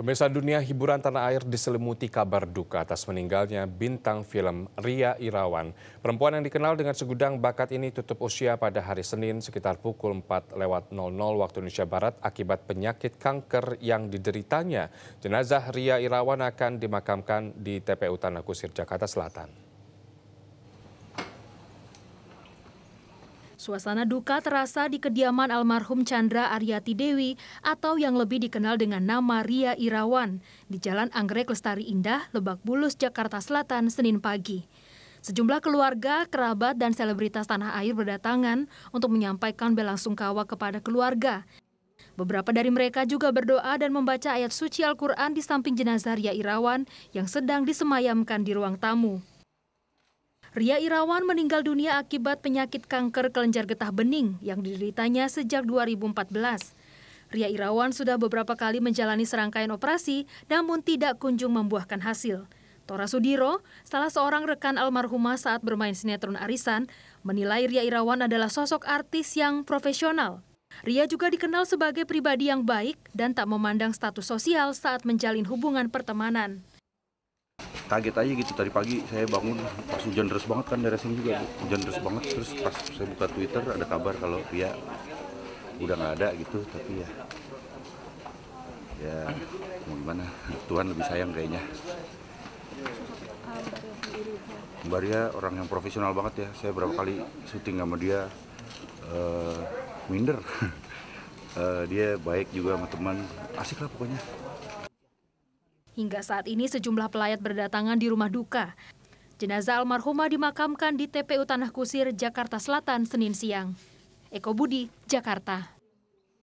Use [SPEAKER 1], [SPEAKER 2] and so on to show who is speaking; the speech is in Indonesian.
[SPEAKER 1] Pemirsa dunia hiburan tanah air diselimuti kabar duka atas meninggalnya bintang film Ria Irawan. Perempuan yang dikenal dengan segudang bakat ini tutup usia pada hari Senin sekitar pukul 4 lewat 00 waktu Indonesia Barat akibat penyakit kanker yang dideritanya. Jenazah Ria Irawan akan dimakamkan di TPU Tanah Kusir, Jakarta Selatan.
[SPEAKER 2] Suasana duka terasa di kediaman almarhum Chandra Aryati Dewi atau yang lebih dikenal dengan nama Ria Irawan di Jalan Anggrek Lestari Indah, Lebak Bulus, Jakarta Selatan, Senin pagi. Sejumlah keluarga, kerabat, dan selebritas tanah air berdatangan untuk menyampaikan belangsungkawa kepada keluarga. Beberapa dari mereka juga berdoa dan membaca ayat suci Al-Quran di samping jenazah Ria Irawan yang sedang disemayamkan di ruang tamu. Ria Irawan meninggal dunia akibat penyakit kanker kelenjar getah bening yang dideritanya sejak 2014. Ria Irawan sudah beberapa kali menjalani serangkaian operasi namun tidak kunjung membuahkan hasil. Tora Sudiro, salah seorang rekan almarhumah saat bermain sinetron Arisan, menilai Ria Irawan adalah sosok artis yang profesional. Ria juga dikenal sebagai pribadi yang baik dan tak memandang status sosial saat menjalin hubungan pertemanan
[SPEAKER 3] kaget aja gitu tadi pagi saya bangun pas hujan deras banget kan sini juga hujan deras banget terus pas saya buka Twitter ada kabar kalau dia
[SPEAKER 2] udah nggak ada gitu tapi ya ya mau gimana Tuhan lebih sayang kayaknya
[SPEAKER 3] Mbak Ria orang yang profesional banget ya saya berapa kali syuting sama dia uh, minder uh, dia baik juga sama teman asik lah pokoknya
[SPEAKER 2] Hingga saat ini sejumlah pelayat berdatangan di rumah duka. Jenazah almarhumah dimakamkan di TPU Tanah Kusir, Jakarta Selatan, Senin siang. Eko Budi, Jakarta.